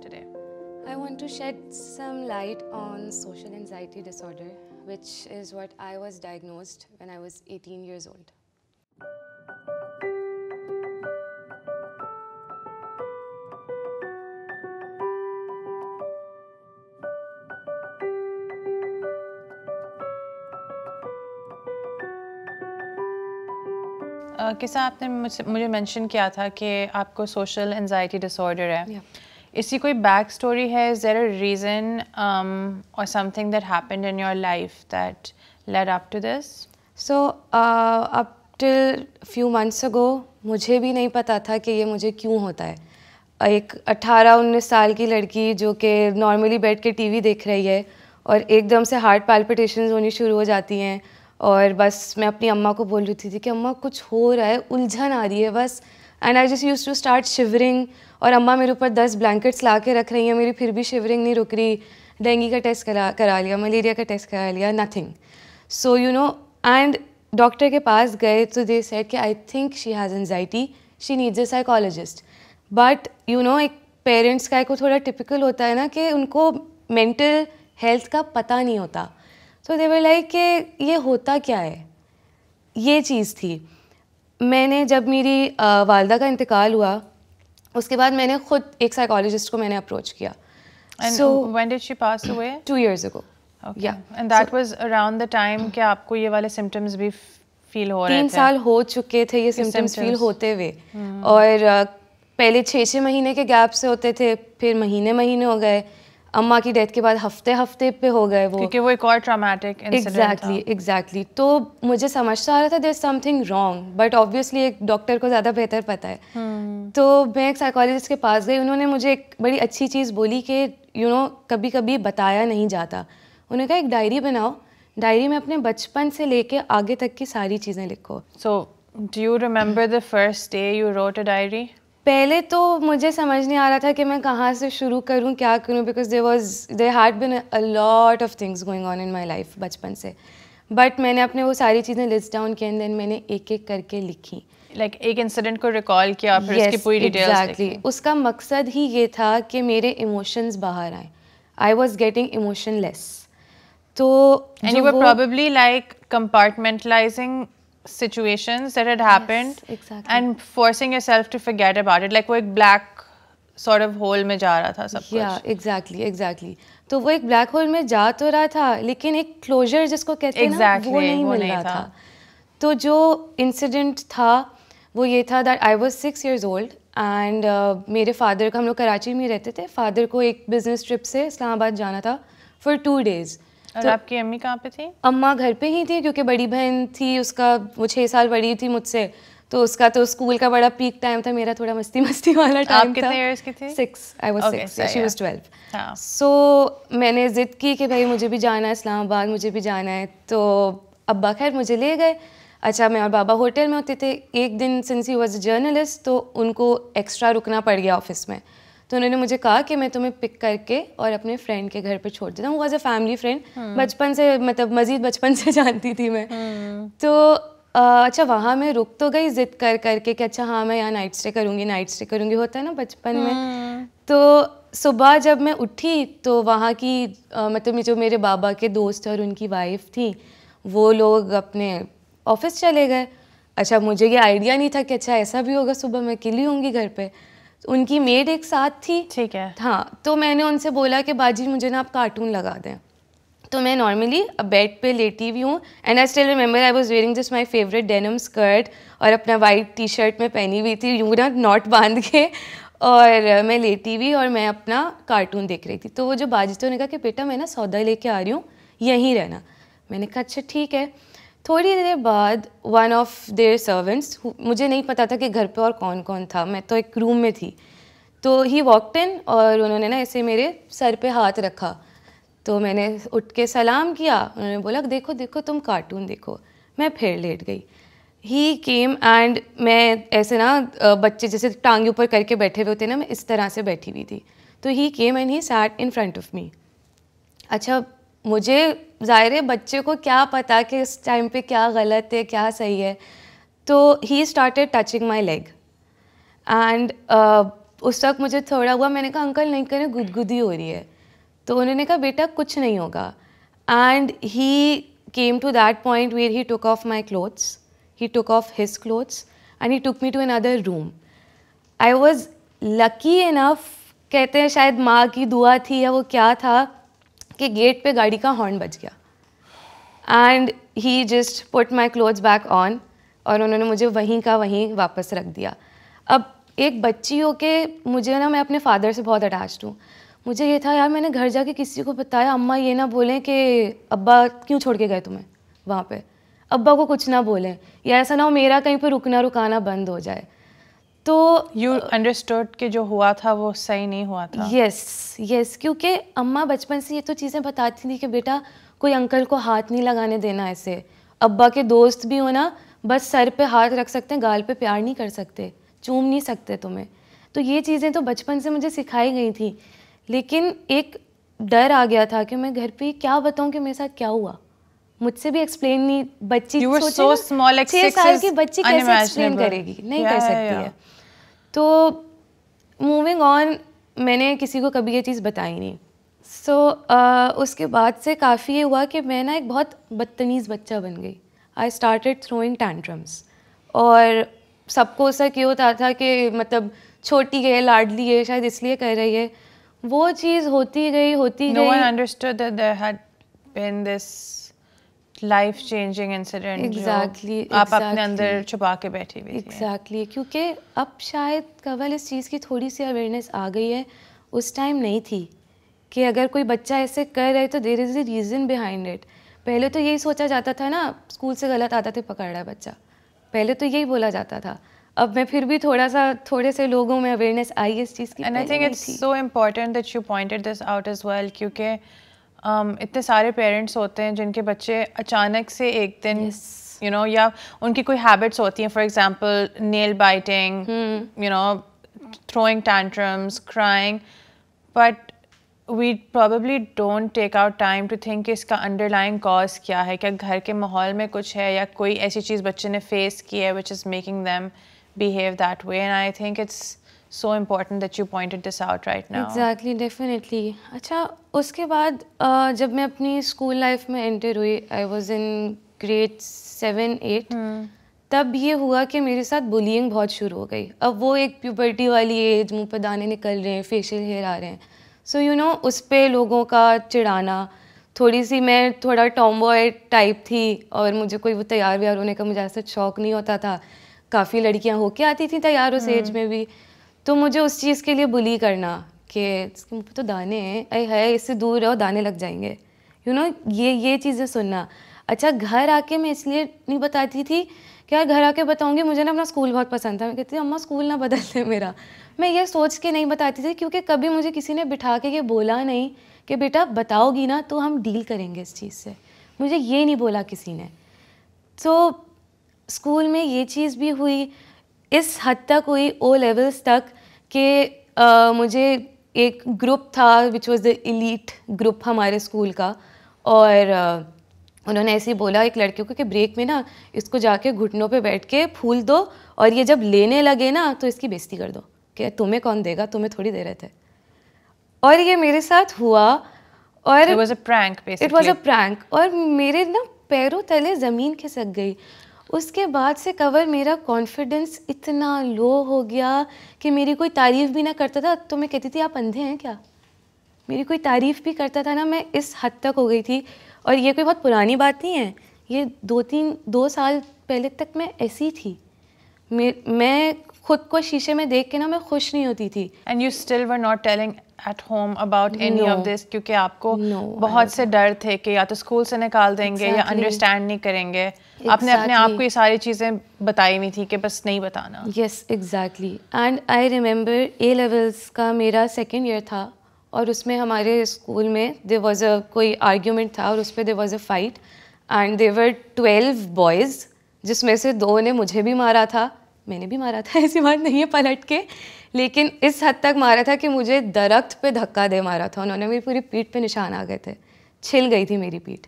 today. I want to shed some light on social anxiety disorder, which is what I was diagnosed when I was 18 years old. Uh, किसा आपने मुझे mention किया था कि आपको social anxiety disorder है yeah. इसकी कोई बैक स्टोरी है इज देर अ रीज़न और something that happened in your life that led up to this so up till few months ago मुझे भी नहीं पता था कि ये मुझे क्यों होता है एक 18-19 साल की लड़की जो कि नॉर्मली बैठ के टीवी देख रही है और एकदम से हार्ट पैल्पिटेशन होनी शुरू हो जाती हैं और बस मैं अपनी अम्मा को बोल रही थी, थी कि अम्मा कुछ हो रहा है उलझन आ रही है बस and I just used to start shivering और अम्मा मेरे ऊपर दस ब्लैंकेट्स ला के रख रही हैं मेरी फिर भी शिवरिंग नहीं रुक रही डेंगी का टेस्ट करा करा लिया मलेरिया का टेस्ट करा लिया nothing so you know and doctor के पास गए तो दे सेट कि I think she has anxiety she needs a psychologist but you know एक पेरेंट्स का एक थोड़ा टिपिकल होता है ना कि उनको मेंटल हेल्थ का पता नहीं होता तो देवर लाइक कि ये होता क्या है ये चीज़ थी मैंने जब मेरी वालदा का इंतकाल हुआ उसके बाद मैंने खुद एक साइकोलॉजिस्ट को मैंने अप्रोच किया And so, when did she pass away? Two years ago. Okay. Yeah. And that so, was around the time कि आपको ये वाले symptoms भी feel हो रहे थे तीन साल हो चुके थे ये symptoms feel होते हुए हम्म। और पहले छः छः महीने के gap से होते थे फिर महीने महीने हो गए अम्मा की डेथ के बाद हफ्ते हफ्ते पे हो गए वो क्योंकि वो एक और ट्रामेटिक एग्जैक्टली एग्जैक्टली तो मुझे समझ तो आ रहा था there something wrong but obviously एक डॉक्टर को ज़्यादा बेहतर पता है hmm. तो मैं एक साइकोलॉजिस्ट के पास गई उन्होंने मुझे एक बड़ी अच्छी चीज़ बोली कि यू नो कभी कभी बताया नहीं जाता उन्होंने कहा एक डायरी बनाओ डायरी में अपने बचपन से लेके आगे तक की सारी चीज़ें लिखो so do you remember the first day you wrote a diary पहले तो मुझे समझ नहीं आ रहा था कि मैं कहाँ से शुरू करूँ क्या करूँ because there was there had been a lot of things going on in my life बचपन से बट मैंने अपने वो सारी चीज़ें लिस्ट डाउन की एंड देन मैंने एक एक करके लिखी लाइक like, एक इंसिडेंट को रिकॉल किया फिर yes, उसकी पूरी डिटेल्स exactly. उसका मकसद ही ये था कि मेरे इमोशंस बाहर आए I was getting emotionless तो and you were probably like compartmentalising situations that had happened yes, exactly. and forcing yourself to forget about it like वो एक black sort of hole में जा रहा था सब yeah, कुछ yeah exactly exactly तो वो एक black hole में जा तो रहा था लेकिन एक closure जिसको कहते हैं exactly, ना वो नहीं वो मिल रहा था।, था तो जो incident था वो ये था that I was six years old and uh, मेरे फादर का हम लोग कराची में रहते थे फादर को एक बिज़नेस ट्रिप से इस्लामाबाद जाना था फॉर टू डेज़ और तो आपकी अम्मी कहाँ पे थी अम्मा घर पे ही थी क्योंकि बड़ी बहन थी उसका वो छः साल बड़ी थी मुझसे तो उसका तो स्कूल का बड़ा पीक टाइम था मेरा थोड़ा मस्ती मस्ती वाला टाइम था six I six she twelve so मैंने ज़िद की कि भाई मुझे भी जाना है इस्लामाबाद मुझे भी जाना है तो अब्बा खैर मुझे ले गए अच्छा मैं और बाबा होटल में होते थे एक दिन सिंस ही वॉज जर्नलिस्ट तो उनको एक्स्ट्रा रुकना पड़ गया ऑफिस में तो उन्होंने मुझे कहा कि मैं तुम्हें पिक करके और अपने फ्रेंड के घर पे छोड़ देता हूँ वो एज अ फैमिली फ्रेंड बचपन से मतलब मज़ीद बचपन से जानती थी मैं हम्म। तो अच्छा वहाँ मैं रुक तो गई जिद कर करके कि अच्छा हाँ मैं यहाँ नाइट स्टे करूँगी नाइट स्टे करूँगी होता है ना बचपन में हम्म। तो सुबह जब मैं उठी तो वहाँ की आ, मतलब जो मेरे बाबा के दोस्त और उनकी वाइफ थी वो लोग अपने ऑफिस चले गए अच्छा मुझे ये आइडिया नहीं था कि अच्छा ऐसा भी होगा सुबह मैं अकेली होंगी घर पे उनकी मेड एक साथ थी ठीक है हाँ तो मैंने उनसे बोला कि बाजी मुझे ना आप कार्टून लगा दें तो मैं नॉर्मली बेड पे लेटी हुई हूँ and I still remember I was wearing just my favourite denim skirt और अपना वाइट टी शर्ट में पहनी हुई थी यूँ ना नॉट बांध के और मैं लेटी हुई और मैं अपना कार्टून देख रही थी तो वो जो बाजी थे उन्होंने कहा कि बेटा मैं ना सौदा लेके आ रही हूँ यहीं रहना मैंने कहा अच्छा ठीक है थोड़ी देर बाद वन ऑफ देयर सर्वेंट्स मुझे नहीं पता था कि घर पे और कौन कौन था मैं तो एक रूम में थी तो ही वॉकड इन और उन्होंने ना ऐसे मेरे सर पे हाथ रखा तो मैंने उठ के सलाम किया उन्होंने बोला देखो देखो तुम कार्टून देखो मैं फिर लेट गई ही केम एंड मैं ऐसे ना बच्चे जैसे टांगे ऊपर करके बैठे हुए होते ना मैं इस तरह से बैठी हुई थी तो he came and he sat in front of me अच्छा मुझे ज़ाहिर बच्चे को क्या पता कि इस टाइम पे क्या गलत है क्या सही है तो he started touching my leg and उस वक्त मुझे थोड़ा हुआ मैंने कहा अंकल नहीं करें गुदगुदी हो रही है तो उन्होंने कहा बेटा कुछ नहीं होगा and he came to that point where he took off my clothes he took off his clothes and he took me to another room I was lucky enough कहते हैं शायद माँ की दुआ थी या वो क्या था कि गेट पे गाड़ी का हॉर्न बज गया and he just put my clothes back on और उन्होंने मुझे वहीं का वहीं वापस रख दिया अब एक बच्ची हो के मुझे ना मैं अपने फादर से बहुत अटैच्ड हूँ मुझे ये था यार मैंने घर जाके किसी को बताया अम्मा ये ना बोलें कि अब्बा क्यों छोड़ के गए तुम्हें वहाँ पे अब्बा को कुछ ना बोलें या ऐसा ना हो मेरा कहीं पर रुकना रुकाना बंद हो जाए तो यू अंडरस्टूड कि जो हुआ था वो सही नहीं हुआ था यस yes, यस yes, क्योंकि अम्मा बचपन से ये तो चीज़ें बताती थी कि बेटा कोई अंकल को हाथ नहीं लगाने देना ऐसे अब्बा के दोस्त भी हो ना बस सर पे हाथ रख सकते हैं गाल पे प्यार नहीं कर सकते चूम नहीं सकते तुम्हें तो ये चीज़ें तो बचपन से मुझे सिखाई गई थी लेकिन एक डर आ गया था कि मैं घर पे क्या बताऊँ कि मेरे साथ क्या हुआ मुझसे भी एक्सप्लेन नहीं बच्ची so small, like साल की बच्ची कैसे एक्सप्लेन करेगी नहीं yeah, कर सकती yeah. है तो मूविंग ऑन मैंने किसी को कभी ये चीज़ बताई नहीं सो so, uh, उसके बाद से काफ़ी ये हुआ कि मैं ना एक बहुत बदतमीज़ बच्चा बन गई आई स्टार्टेड थ्रोइंग टैंट्रम्स और सबको ऐसा क्यों होता था कि मतलब छोटी है लाडली है शायद इसलिए कह रही है वो चीज़ होती गई होती no गई लाइफ चेंजिंग इंसिडेंट एग्जैक्टली आप exactly. अपने अंदर छुपा के बैठी हुई एग्जैक्टली exactly. क्योंकि अब शायद कवल इस चीज़ की थोड़ी सी अवेयरनेस आ गई है उस टाइम नहीं थी कि अगर कोई बच्चा ऐसे कर रहे तो there is a reason behind it पहले तो यही सोचा जाता था ना स्कूल से गलत आता थे पकड़ रहा है बच्चा पहले तो यही बोला जाता था अब मैं फिर भी थोड़ा सा थोड़े से लोगों में अवेयरनेस आई इस चीज़ की and I think it's so important that you pointed this out as well क्योंकि um, इतने सारे पेरेंट्स होते हैं जिनके बच्चे अचानक से एक दिन yes. You you know know, या उनकी कोई हैबिट्स होती हैं for example nail biting you know throwing tantrums crying but we probably don't take out time to think कि इसका अंडरलाइंग कॉज क्या है क्या घर के माहौल में कुछ है या कोई ऐसी चीज़ बच्चे ने फेस की है which is making them behave that way and I think it's so important that you pointed this out right now. Exactly, definitely. अच्छा उसके बाद जब मैं अपनी school life में enter हुई I was in grade seven eight hmm. तब ये हुआ कि मेरे साथ बुलिंग बहुत शुरू हो गई अब वो एक प्यूबर्टी वाली एज मुंह पर दाने निकल रहे हैं फेशियल हेयर आ रहे हैं सो यू नो उस पर लोगों का चिढ़ाना थोड़ी सी मैं थोड़ा बॉय टाइप थी और मुझे कोई वो तैयार व्यार होने का मुझे ऐसा शौक नहीं होता था काफ़ी लड़कियां होके आती थी तैयार उस एज hmm. में भी तो मुझे उस चीज़ के लिए बुली करना कि इसके मुँह पर तो दाने हैं अरे है इससे दूर रहो दाने लग जाएंगे यू you नो know, ये ये चीज़ें सुनना अच्छा घर आके मैं इसलिए नहीं बताती थी कि यार घर आके बताऊँगी मुझे ना अपना स्कूल बहुत पसंद था मैं कहती थी अम्मा स्कूल ना बदल दे मेरा मैं ये सोच के नहीं बताती थी क्योंकि कभी मुझे किसी ने बिठा के ये बोला नहीं कि बेटा बताओगी ना तो हम डील करेंगे इस चीज़ से मुझे ये नहीं बोला किसी ने तो स्कूल में ये चीज़ भी हुई इस हद तक हुई ओ लेवल्स तक कि मुझे एक ग्रुप था which was the elite group हमारे स्कूल का और उन्होंने ऐसे ही बोला एक लड़के को कि ब्रेक में ना इसको जाके घुटनों पे बैठ के फूल दो और ये जब लेने लगे ना तो इसकी बेइज्जती कर दो कि तुम्हें कौन देगा तुम्हें थोड़ी दे रहे थे और ये मेरे साथ हुआ और it was a prank it was a prank और मेरे ना पैरों तले ज़मीन खिसक गई उसके बाद से कवर मेरा कॉन्फिडेंस इतना लो हो गया कि मेरी कोई तारीफ़ भी ना करता था तो मैं कहती थी आप अंधे हैं क्या मेरी कोई तारीफ़ भी करता था ना मैं इस हद तक हो गई थी और ये कोई बहुत पुरानी बात नहीं है ये दो तीन दो साल पहले तक मैं ऐसी थी मैं खुद को शीशे में देख के ना मैं खुश नहीं होती थी and you still were not telling at home about any of this क्योंकि आपको no, बहुत से डर थे कि या तो स्कूल से निकाल देंगे exactly. या अंडरस्टैंड नहीं करेंगे exactly. आपने अपने आप को ये सारी चीज़ें बताई हुई थी कि बस नहीं बताना yes exactly and I remember A levels का मेरा सेकेंड ईयर था और उसमें हमारे स्कूल में दे वॉज अ कोई आर्ग्यूमेंट था और उस पर they was a fight and there were twelve boys जिसमें से दो ने मुझे भी मारा था मैंने भी मारा था ऐसी बात नहीं है पलट के लेकिन इस हद तक मारा था कि मुझे दरख्त पे धक्का दे मारा था उन्होंने मेरी पूरी पीठ पे निशान आ गए थे छिल गई थी मेरी पीठ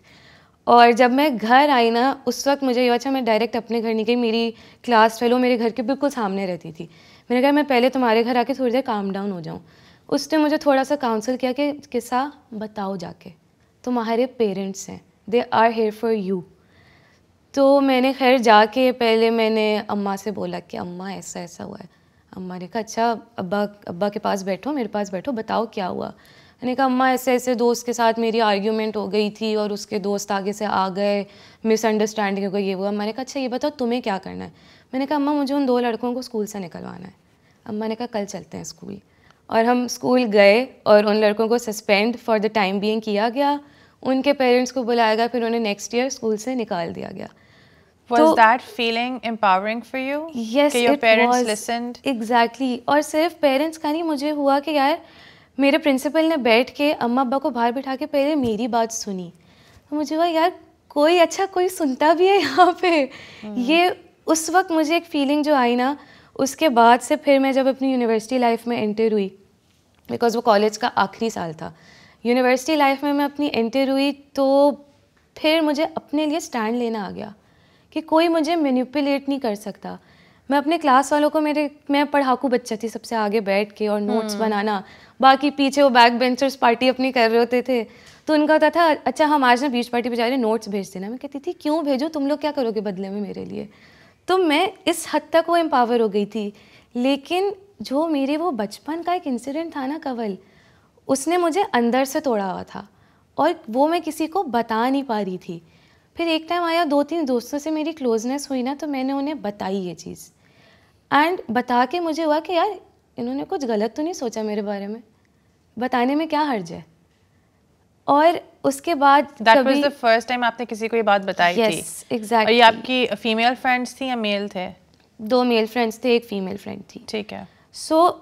और जब मैं घर आई ना उस वक्त मुझे ये अच्छा मैं डायरेक्ट अपने घर नहीं गई मेरी क्लास फेलो मेरे घर के बिल्कुल सामने रहती थी मैंने कहा मैं पहले तुम्हारे घर आके थोड़ी देर काम डाउन हो जाऊँ उसने मुझे थोड़ा सा काउंसिल किया कि किस्सा बताओ जाके तुम्हारे पेरेंट्स हैं they are here for you तो मैंने खैर जाके पहले मैंने अम्मा से बोला कि अम्मा ऐसा ऐसा हुआ है अम्मा ने कहा अच्छा अब्बा अब्बा के पास बैठो मेरे पास बैठो बताओ क्या हुआ मैंने कहा अम्मा ऐसे ऐसे दोस्त के साथ मेरी आर्ग्यूमेंट हो गई थी और उसके दोस्त आगे से आ गए मिसअंडरस्टैंडिंग हो गई ये हुआ अम्मा ने कहा अच्छा ये बताओ तुम्हें क्या करना है मैंने कहा अम्मा मुझे उन दो लड़कों को स्कूल से निकलवाना है अम्मा ने कहा कल चलते हैं स्कूल और हम स्कूल गए और उन लड़कों को suspend for the time being किया गया उनके पेरेंट्स को बुलाया गया फिर उन्हें नेक्स्ट ईयर स्कूल से निकाल दिया गया Was तो that feeling empowering for you? Yes, your it parents was. listened. Exactly. और सिर्फ पेरेंट्स का नहीं मुझे हुआ कि यार मेरे प्रिंसिपल ने बैठ के अम्मा अब्बा को बाहर बिठा के पहले मेरी बात सुनी तो मुझे हुआ यार कोई अच्छा कोई सुनता भी है यहाँ पे hmm. ये उस वक्त मुझे एक फीलिंग जो आई ना उसके बाद से फिर मैं जब अपनी यूनिवर्सिटी लाइफ में एंटर हुई बिकॉज वो कॉलेज का आखिरी साल था यूनिवर्सिटी लाइफ में मैं अपनी एंटर हुई तो फिर मुझे अपने लिए स्टैंड लेना आ गया कि कोई मुझे मैनिपुलेट नहीं कर सकता मैं अपने क्लास वालों को मेरे मैं पढ़ाकू बच्चा थी सबसे आगे बैठ के और नोट्स हम्म। hmm. बनाना बाकी पीछे वो बैक बेंचर्स पार्टी अपनी कर रहे होते थे तो उनका होता था अच्छा हम आज ना बीच पार्टी बजा रहे नोट्स भेज देना मैं कहती थी क्यों भेजो तुम लोग क्या करोगे बदले में मेरे लिए तो मैं इस हद तक वो एम्पावर हो गई थी लेकिन जो मेरे वो बचपन का एक इंसिडेंट था ना कवल उसने मुझे अंदर से तोड़ा हुआ था और वो मैं किसी को बता नहीं पा रही थी फिर एक टाइम आया दो तीन दोस्तों से मेरी क्लोजनेस हुई ना तो मैंने उन्हें बताई ये चीज़ एंड बता के मुझे हुआ कि यार इन्होंने कुछ गलत तो नहीं सोचा मेरे बारे में बताने में क्या हर्ज है और उसके बाद फर्स्ट टाइम आपने किसी को ये बात बताई yes, थी exactly. और ये आपकी फीमेल फ्रेंड्स थी या मेल थे दो मेल फ्रेंड्स थे एक फीमेल फ्रेंड थी ठीक है सो so,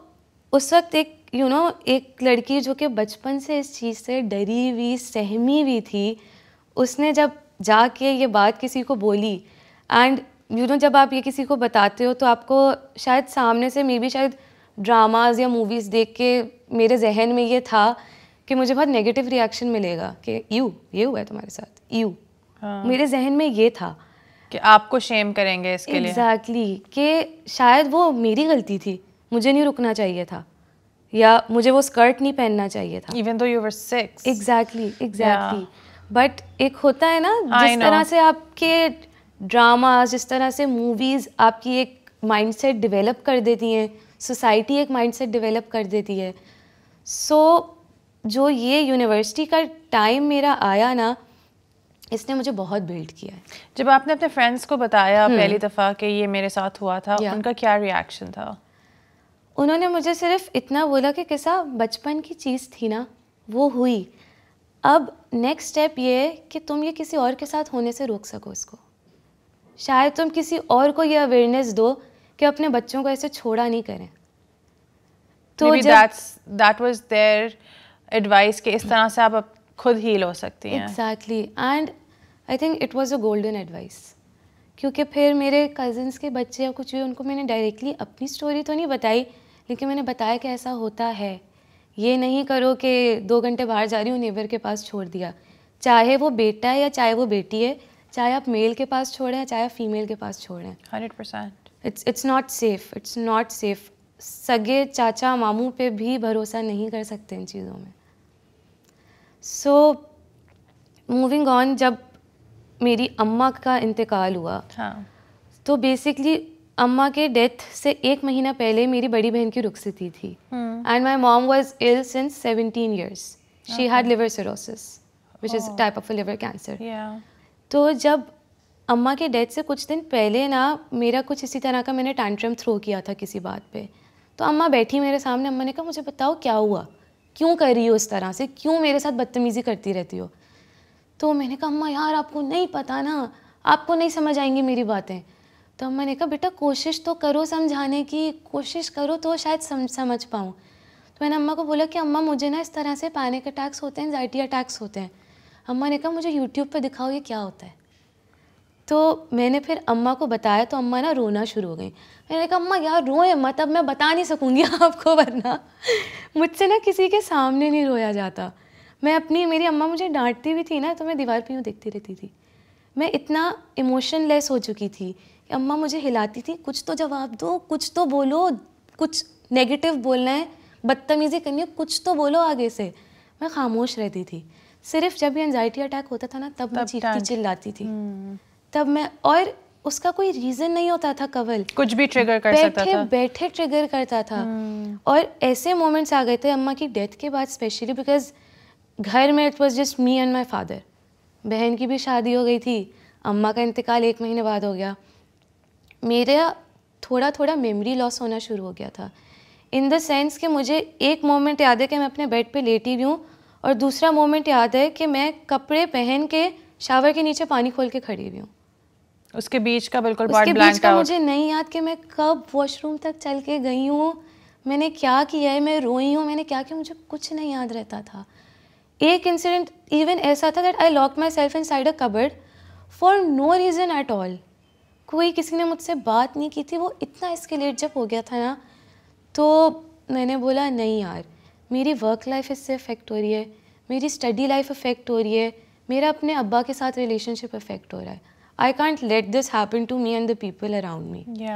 उस वक्त एक यू you नो know, एक लड़की जो कि बचपन से इस चीज़ से डरी हुई सहमी हुई थी उसने जब जाके ये बात किसी को बोली एंड यू नो जब आप ये किसी को बताते हो तो आपको शायद सामने से मे भी शायद ड्रामाज़ या मूवीज़ देख के मेरे जहन में ये था कि मुझे बहुत नेगेटिव रिएक्शन मिलेगा कि यू ये हुआ है तुम्हारे साथ यू हाँ। मेरे जहन में ये था कि आपको शेम करेंगे इसके exactly, लिए एग्जैक्टली कि शायद वो मेरी गलती थी मुझे नहीं रुकना चाहिए था या मुझे वो स्कर्ट नहीं पहनना चाहिए था even though you were six exactly exactly but एक होता है ना जिस तरह से आपके ड्रामा जिस तरह से मूवीज़ आपकी एक माइंडसेट डेवलप कर देती हैं सोसाइटी एक माइंडसेट डेवलप कर देती है सो so, जो ये यूनिवर्सिटी का टाइम मेरा आया ना इसने मुझे बहुत बिल्ड किया है जब आपने अपने फ्रेंड्स को बताया हम्म। पहली दफ़ा कि ये मेरे साथ हुआ था उनका क्या रिएक्शन था उन्होंने मुझे सिर्फ इतना बोला कि किसा बचपन की चीज़ थी ना वो हुई अब नेक्स्ट स्टेप ये है कि तुम ये किसी और के साथ होने से रोक सको इसको शायद तुम किसी और को ये अवेयरनेस दो कि अपने बच्चों को ऐसे छोड़ा नहीं करें तो दैट वाज देयर एडवाइस कि इस तरह से आप खुद हील हो सकती हैं exactly and I think it was a golden advice क्योंकि फिर मेरे कजिन्स के बच्चे या कुछ भी उनको मैंने डायरेक्टली अपनी स्टोरी तो नहीं बताई लेकिन मैंने बताया कि ऐसा होता है ये नहीं करो कि दो घंटे बाहर जा रही हूँ नेबर के पास छोड़ दिया चाहे वो बेटा है या चाहे वो बेटी है चाहे आप मेल के पास छोड़ें चाहे आप फीमेल के पास छोड़ें hundred percent it's it's not safe it's not safe सगे चाचा मामू पे भी भरोसा नहीं कर सकते इन चीज़ों में सो मूविंग ऑन जब मेरी अम्मा का इंतकाल हुआ हाँ. तो बेसिकली अम्मा के डेथ से एक महीना पहले मेरी बड़ी बहन की रुखसती थी and my mom was ill since seventeen years she had liver cirrhosis which is type of liver cancer तो जब अम्मा के डेथ से कुछ दिन पहले ना मेरा कुछ इसी तरह का मैंने टैंट्रम थ्रो किया था किसी बात पे तो अम्मा बैठी मेरे सामने अम्मा ने कहा मुझे बताओ क्या हुआ क्यों कर रही हो इस तरह से क्यों मेरे साथ बदतमीज़ी करती रहती हो तो मैंने कहा अम्मा यार आपको नहीं पता ना आपको नहीं समझ आएंगी मेरी बातें तो मैंने कहा बेटा कोशिश तो करो समझाने की कोशिश करो तो शायद सम, समझ पाऊँ तो मैंने अम्मा को बोला कि अम्मा मुझे ना इस तरह से पैनिक अटैक्स होते हैं एनजाइटी अटैक्स होते हैं अम्मा ने कहा मुझे यूट्यूब पर दिखाओ ये क्या होता है तो मैंने फिर अम्मा को बताया तो अम्मा ना रोना शुरू हो गई मैंने कहा अम्मा यार रोए अम्मा तब मैं बता नहीं सकूँगी आपको वरना मुझसे ना किसी के सामने नहीं रोया जाता मैं अपनी मेरी अम्मा मुझे डांटती भी थी ना तो मैं दीवार पर यूँ देखती रहती थी मैं इतना इमोशनलेस हो चुकी थी अम्मा मुझे हिलाती थी कुछ तो जवाब दो कुछ तो बोलो कुछ नेगेटिव बोलना है बदतमीज़ी करनी है कुछ तो बोलो आगे से मैं खामोश रहती थी सिर्फ जब भी एनजाइटी अटैक होता था ना तब, तब मैं चिल्लाती थी हम्म। तब मैं और उसका कोई रीज़न नहीं होता था कवल कुछ भी ट्रिगर कर बैठे, सकता था बैठे ट्रिगर करता था हम्म। और ऐसे मोमेंट्स आ गए थे अम्मा की डेथ के बाद स्पेशली बिकॉज घर में it was just me and my father बहन की भी शादी हो गई थी अम्मा का इंतकाल एक महीने बाद हो गया मेरा थोड़ा थोड़ा मेमोरी लॉस होना शुरू हो गया था इन द सेंस कि मुझे एक मोमेंट याद है कि मैं अपने बेड पे लेटी हुई हूँ और दूसरा मोमेंट याद है कि मैं कपड़े पहन के शावर के नीचे पानी खोल के खड़ी हुई हूँ उसके बीच का बिल्कुल उसके बीच का मुझे नहीं याद कि मैं कब वॉशरूम तक चल के गई हूँ मैंने क्या किया है मैं रोई हूँ मैंने क्या किया मुझे कुछ नहीं याद रहता था एक इंसिडेंट इवन ऐसा था that I lock myself inside a cupboard for no reason at all कोई किसी ने मुझसे बात नहीं की थी वो इतना लेट जब हो गया था ना तो मैंने बोला नहीं यार मेरी वर्क लाइफ इससे अफेक्ट हो रही है मेरी स्टडी लाइफ अफेक्ट हो रही है मेरा अपने अब्बा के साथ रिलेशनशिप अफेक्ट हो रहा है I can't let this happen to me and the people around me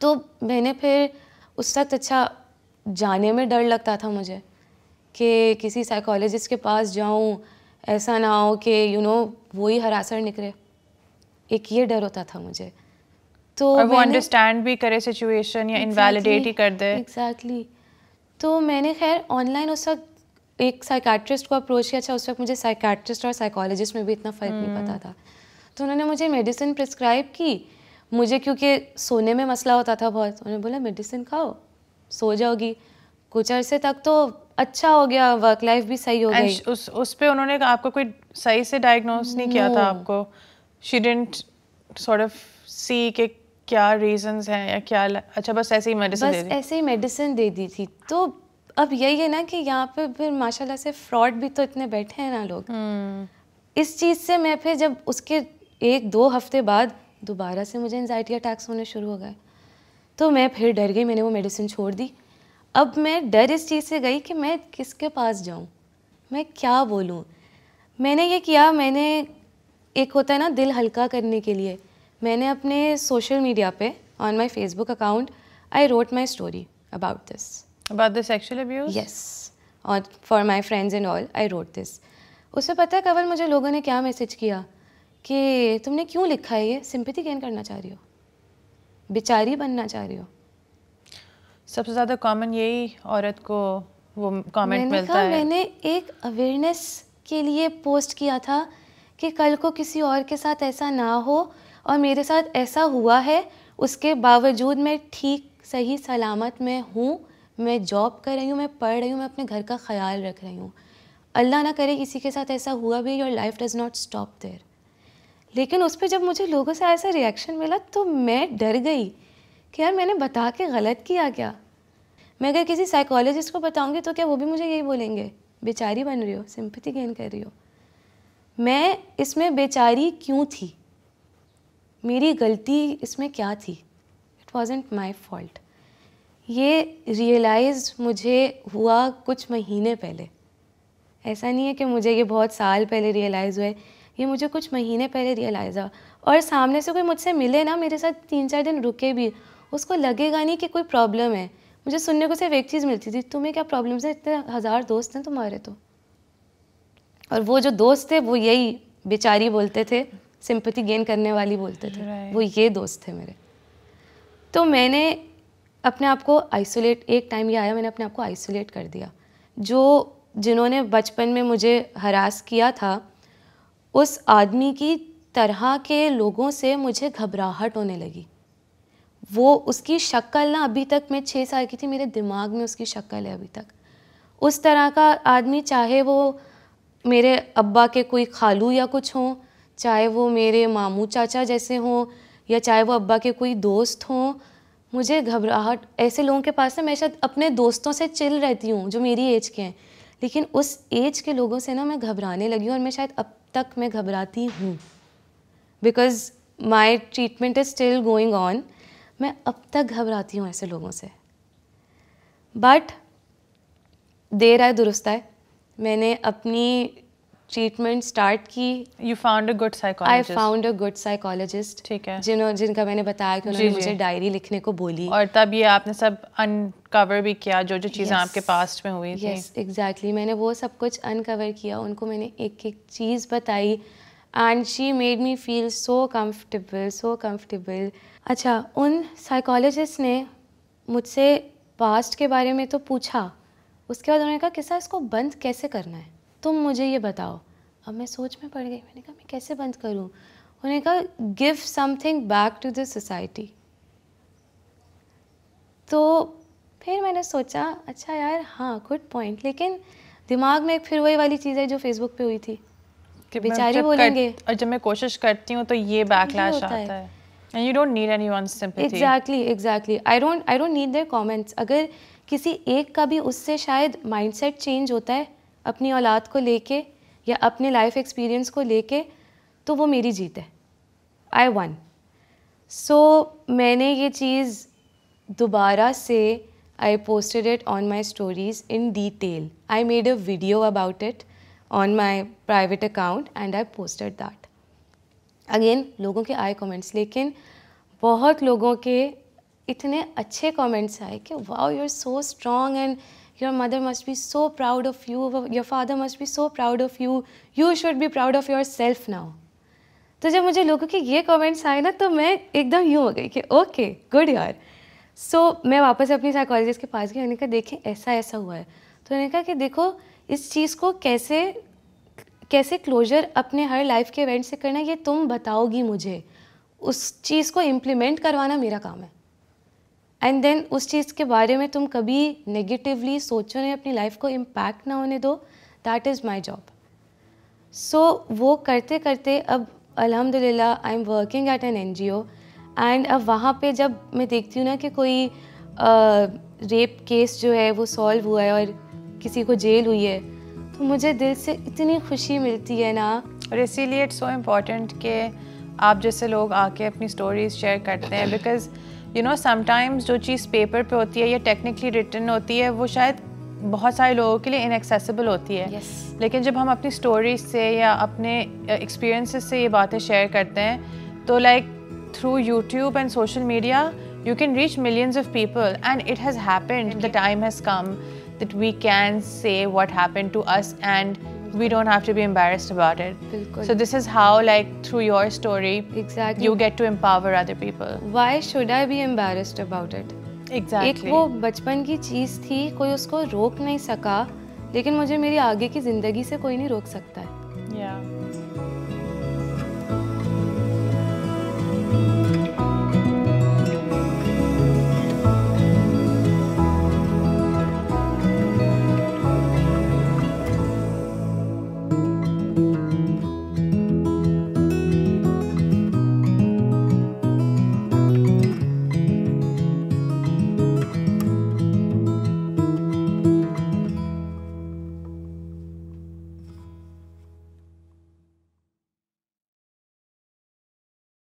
तो मैंने फिर उस वक्त अच्छा जाने में डर लगता था मुझे कि किसी साइकोलॉजिस्ट के पास जाऊँ ऐसा ना हो कि यू नो वही हरासर निकले एक ये डर होता था मुझे तो और वो अंडरस्टैंड भी करे सिचुएशन या इनवैलिडेट ही कर दे एग्जैक्टली तो मैंने खैर ऑनलाइन उस वक्त एक साइकाट्रिस्ट को अप्रोच किया था अच्छा, उस वक्त मुझे साइकाट्रिस्ट और साइकोलॉजिस्ट में भी इतना फ़र्क नहीं पता हम्म। था तो उन्होंने मुझे मेडिसिन प्रिस्क्राइब की मुझे क्योंकि सोने में मसला होता था बहुत उन्होंने बोला मेडिसिन खाओ सो जाओगी कुछ अरसे तक तो अच्छा हो गया वर्क लाइफ भी सही हो गई उस उस पे उन्होंने आपको कोई सही से डायग्नोस नहीं किया था आपको she didn't sort of see के क्या रीजंस हैं या क्या अच्छा बस ऐसे ही मेडिसिन बस ऐसे ही मेडिसिन दे दी थी तो अब यही है ना कि यहाँ पे फिर माशाल्लाह से फ्रॉड भी तो इतने बैठे हैं ना लोग hmm. इस चीज़ से मैं फिर जब उसके एक दो हफ्ते बाद दोबारा से मुझे एनजाइटी अटैक्स होने शुरू हो गए तो मैं फिर डर गई मैंने वो मेडिसिन छोड़ दी अब मैं डर इस चीज़ से गई कि मैं किसके पास जाऊँ मैं क्या बोलूँ मैंने ये किया मैंने एक होता है ना दिल हल्का करने के लिए मैंने अपने सोशल मीडिया पे on my Facebook account I wrote my story about this about the sexual abuse yes और for my friends and all I wrote this उससे पता है कवल मुझे लोगों ने क्या मैसेज किया कि तुमने क्यों लिखा है ये सिंपथी गेन करना चाह रही हो बेचारी बनना चाह रही हो सबसे ज़्यादा कॉमन यही औरत को वो कमेंट मिलता है मैंने एक अवेयरनेस के लिए पोस्ट किया था कि कल को किसी और के साथ ऐसा ना हो और मेरे साथ ऐसा हुआ है उसके बावजूद मैं ठीक सही सलामत में हूँ मैं जॉब कर रही हूँ मैं पढ़ रही हूँ मैं अपने घर का ख्याल रख रही हूँ अल्लाह ना करे किसी के साथ ऐसा हुआ भी your life does not stop there लेकिन उस पर जब मुझे लोगों से ऐसा रिएक्शन मिला तो मैं डर गई कि यार मैंने बता के गलत किया क्या मैं अगर किसी साइकोलॉजिस्ट को बताऊँगी तो क्या वो भी मुझे यही बोलेंगे बेचारी बन रही हो सिंपथी गेन कर रही हो मैं इसमें बेचारी क्यों थी मेरी गलती इसमें क्या थी इट वॉजेंट माई फॉल्ट ये रियलाइज़ मुझे हुआ कुछ महीने पहले ऐसा नहीं है कि मुझे ये बहुत साल पहले रियलाइज़ हुए ये मुझे कुछ महीने पहले रियलाइज़ हुआ और सामने से कोई मुझसे मिले ना मेरे साथ तीन चार दिन रुके भी उसको लगेगा नहीं कि कोई प्रॉब्लम है मुझे सुनने को सिर्फ एक चीज़ मिलती थी तुम्हें क्या प्रॉब्लम्स है इतने हज़ार दोस्त हैं तुम्हारे तो और वो जो दोस्त थे वो यही बेचारी बोलते थे सिंपति गेन करने वाली बोलते थे right. वो ये दोस्त थे मेरे तो मैंने अपने आप को आइसोलेट एक टाइम ये आया मैंने अपने आप को आइसोलेट कर दिया जो जिन्होंने बचपन में मुझे हरास किया था उस आदमी की तरह के लोगों से मुझे घबराहट होने लगी वो उसकी शक्ल ना अभी तक मैं छः साल की थी मेरे दिमाग में उसकी शक्ल है अभी तक उस तरह का आदमी चाहे वो मेरे अब्बा के कोई खालू या कुछ हों चाहे वो मेरे मामू चाचा जैसे हों या चाहे वो अब्बा के कोई दोस्त हों मुझे घबराहट ऐसे लोगों के पास ना मैं शायद अपने दोस्तों से चिल रहती हूँ जो मेरी एज के हैं लेकिन उस एज के लोगों से ना मैं घबराने लगी हूँ और मैं शायद अब तक मैं घबराती हूँ because my treatment is still going on मैं अब तक घबराती हूँ ऐसे लोगों से बट देर आए दुरुस्त आए मैंने अपनी ट्रीटमेंट स्टार्ट की you found a good psychologist I found a good psychologist ठीक है जिन्हों जिनका मैंने बताया कि उन्होंने मुझे डायरी लिखने को बोली और तब ये आपने सब अनकवर भी किया जो जो चीज़ें yes, आपके पास्ट में हुई थी यस yes, एग्जैक्टली exactly. मैंने वो सब कुछ अनकवर किया उनको मैंने एक एक चीज़ बताई and she made me feel so comfortable so comfortable अच्छा उन साइकोलॉजिस्ट ने मुझसे पास्ट के बारे में तो पूछा उसके बाद उन्होंने कहा किस्सा इसको बंद कैसे करना है तुम मुझे ये बताओ अब मैं सोच में पड़ गई मैंने कहा मैं कैसे बंद करूँ उन्होंने कहा give something back to the society तो फिर मैंने सोचा अच्छा यार हाँ गुड पॉइंट लेकिन दिमाग में फिर वही वाली चीज़ है जो फेसबुक पे हुई थी कि बेचारे बोलेंगे और जब मैं कोशिश करती हूँ तो ये बैकलैश आता है, है. And you don't need anyone's sympathy. Exactly, exactly. I don't, I don't need their comments. अगर किसी एक का भी उससे शायद माइंडसेट चेंज होता है अपनी औलाद को लेके या अपने लाइफ एक्सपीरियंस को लेके तो वो मेरी जीत है आई वन सो मैंने ये चीज़ दोबारा से I posted it on my stories in detail I made a video about it on my private account and I posted that again लोगों के आए कमेंट्स लेकिन बहुत लोगों के इतने अच्छे कमेंट्स आए कि wow you are so strong and your mother must be so proud of you your father must be so proud of you you should be proud of yourself now तो जब मुझे लोगों के ये comments आए ना तो मैं एकदम यूँ हो गई कि ओके गुड यार सो मैं वापस अपनी साइकोलॉजिस्ट के पास गई उन्होंने कहा देखें ऐसा ऐसा हुआ है तो उन्होंने कहा कि देखो इस चीज़ को कैसे कैसे क्लोजर अपने हर लाइफ के इवेंट से करना ये तुम बताओगी मुझे उस चीज़ को इम्प्लीमेंट करवाना मेरा काम है एंड देन उस चीज़ के बारे में तुम कभी नेगेटिवली सोचो नहीं अपनी लाइफ को इम्पैक्ट ना होने दो that is my job so वो करते करते अब अलहमदिल्ला I am working at an N G O and अब वहाँ पर जब मैं देखती हूँ ना कि कोई रेप केस जो है वो सॉल्व हुआ है और किसी को जेल हुई है तो मुझे दिल से इतनी खुशी मिलती है ना और इसीलिए इट्स सो इम्पॉर्टेंट कि आप जैसे लोग आके अपनी स्टोरीज शेयर करते हैं बिकॉज़ यू नो समाइम्स जो चीज़ पेपर पे होती है या टेक्निकली रिटर्न होती है वो शायद बहुत सारे लोगों के लिए इनएक्सेसिबल होती है yes. लेकिन जब हम अपनी स्टोरीज से या अपने एक्सपीरियंसेस से ये बातें शेयर करते हैं तो like through YouTube and social media you can reach millions of people and it has happened the time has come that we can say what happen to us and we don't have to be embarrassed about it. So this is how like through your story exactly. you get to empower other people. Why should I be embarrassed about it? Exactly. एक वो बचपन की चीज़ थी कोई उसको रोक नहीं सका लेकिन मुझे मेरी आगे की ज़िंदगी से कोई नहीं रोक सकता है yeah.